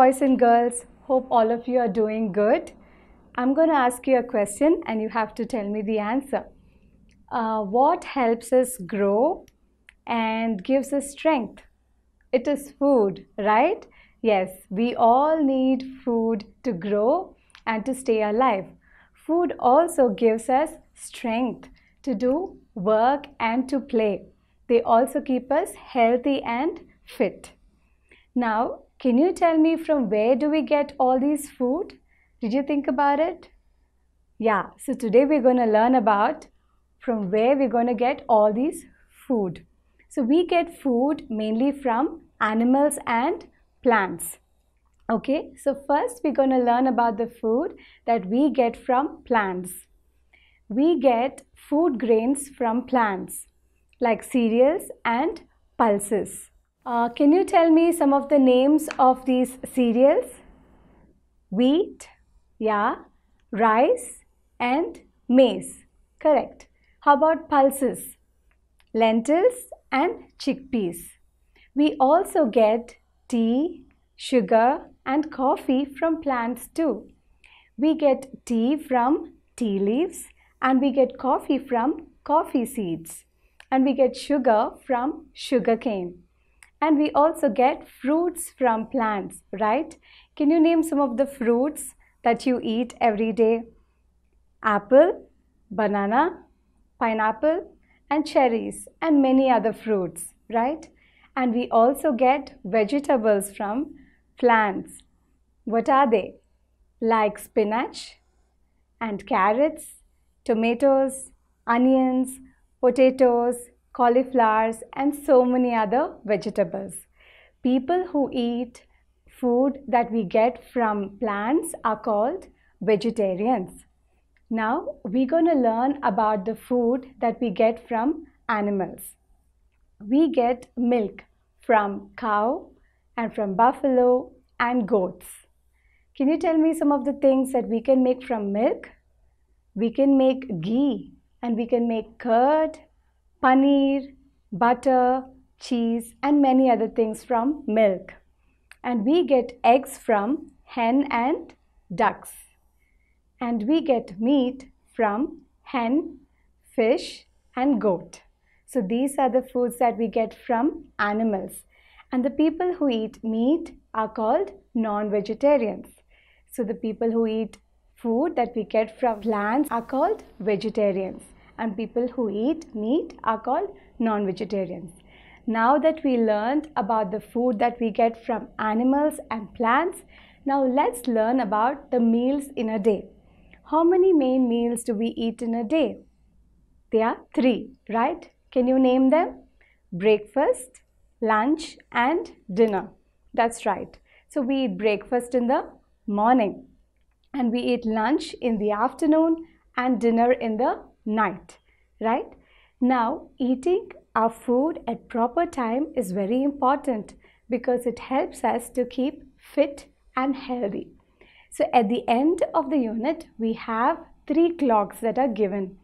boys and girls. Hope all of you are doing good. I'm going to ask you a question and you have to tell me the answer. Uh, what helps us grow and gives us strength? It is food, right? Yes, we all need food to grow and to stay alive. Food also gives us strength to do work and to play. They also keep us healthy and fit. Now, can you tell me from where do we get all these food? Did you think about it? Yeah, so today we're going to learn about from where we're going to get all these food. So we get food mainly from animals and plants. Okay, so first we're going to learn about the food that we get from plants. We get food grains from plants like cereals and pulses. Uh, can you tell me some of the names of these cereals? Wheat, yeah, rice and maize. Correct. How about pulses? Lentils and chickpeas. We also get tea, sugar and coffee from plants too. We get tea from tea leaves and we get coffee from coffee seeds and we get sugar from sugarcane. And we also get fruits from plants, right? Can you name some of the fruits that you eat every day? Apple, banana, pineapple, and cherries, and many other fruits, right? And we also get vegetables from plants. What are they? Like spinach and carrots, tomatoes, onions, potatoes, cauliflowers and so many other vegetables. People who eat food that we get from plants are called vegetarians. Now we're going to learn about the food that we get from animals. We get milk from cow and from buffalo and goats. Can you tell me some of the things that we can make from milk? We can make ghee and we can make curd paneer, butter, cheese and many other things from milk. And we get eggs from hen and ducks. And we get meat from hen, fish and goat. So these are the foods that we get from animals. And the people who eat meat are called non-vegetarians. So the people who eat food that we get from plants are called vegetarians and people who eat meat are called non-vegetarians. Now that we learned about the food that we get from animals and plants, now let's learn about the meals in a day. How many main meals do we eat in a day? There are three, right? Can you name them? Breakfast, lunch and dinner. That's right. So we eat breakfast in the morning and we eat lunch in the afternoon and dinner in the night, right? Now, eating our food at proper time is very important because it helps us to keep fit and healthy. So at the end of the unit, we have three clocks that are given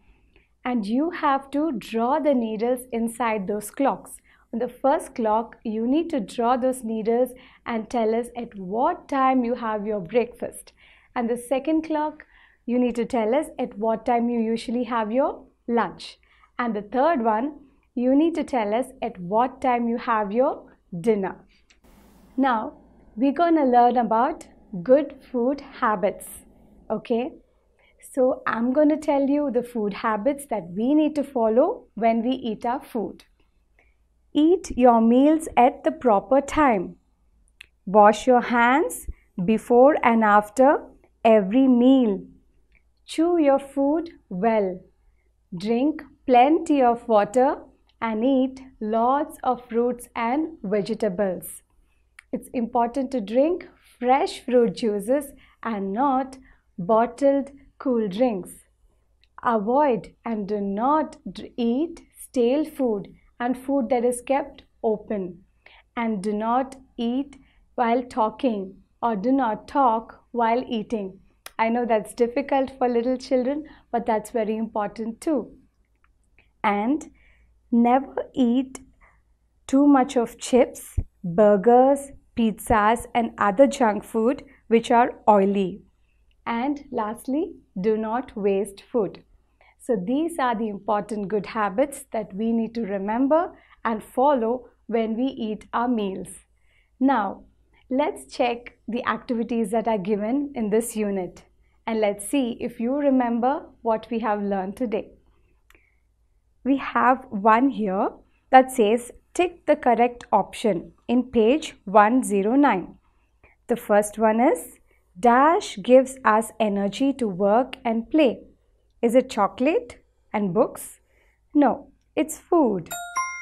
and you have to draw the needles inside those clocks. On the first clock, you need to draw those needles and tell us at what time you have your breakfast. And the second clock, you need to tell us at what time you usually have your lunch. And the third one, you need to tell us at what time you have your dinner. Now, we're going to learn about good food habits. Okay? So, I'm going to tell you the food habits that we need to follow when we eat our food. Eat your meals at the proper time. Wash your hands before and after every meal. Chew your food well. Drink plenty of water and eat lots of fruits and vegetables. It's important to drink fresh fruit juices and not bottled cool drinks. Avoid and do not eat stale food and food that is kept open. And do not eat while talking or do not talk while eating. I know that's difficult for little children, but that's very important too. And never eat too much of chips, burgers, pizzas, and other junk food which are oily. And lastly, do not waste food. So, these are the important good habits that we need to remember and follow when we eat our meals. Now, Let's check the activities that are given in this unit and let's see if you remember what we have learned today. We have one here that says tick the correct option in page 109. The first one is dash gives us energy to work and play. Is it chocolate and books? No, it's food.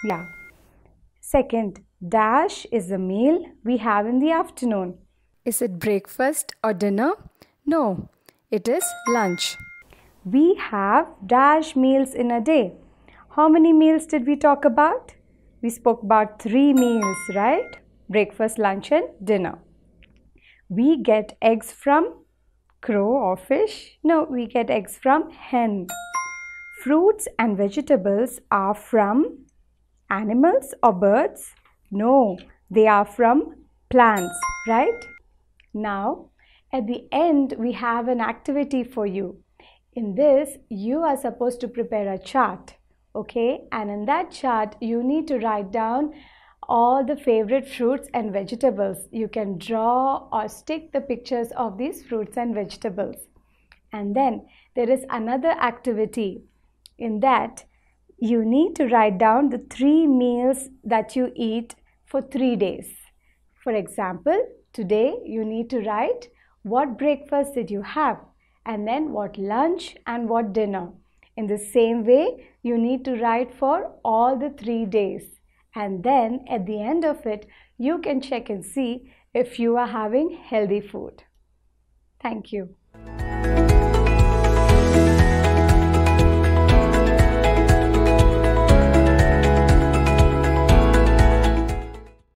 Yeah. Second, Dash is a meal we have in the afternoon. Is it breakfast or dinner? No, it is lunch. We have dash meals in a day. How many meals did we talk about? We spoke about three meals, right? Breakfast, lunch, and dinner. We get eggs from crow or fish. No, we get eggs from hen. Fruits and vegetables are from animals or birds. No, they are from plants, right? Now, at the end, we have an activity for you. In this, you are supposed to prepare a chart, okay? And in that chart, you need to write down all the favorite fruits and vegetables. You can draw or stick the pictures of these fruits and vegetables. And then there is another activity. In that, you need to write down the three meals that you eat for three days. For example, today you need to write what breakfast did you have and then what lunch and what dinner. In the same way, you need to write for all the three days. And then at the end of it, you can check and see if you are having healthy food. Thank you.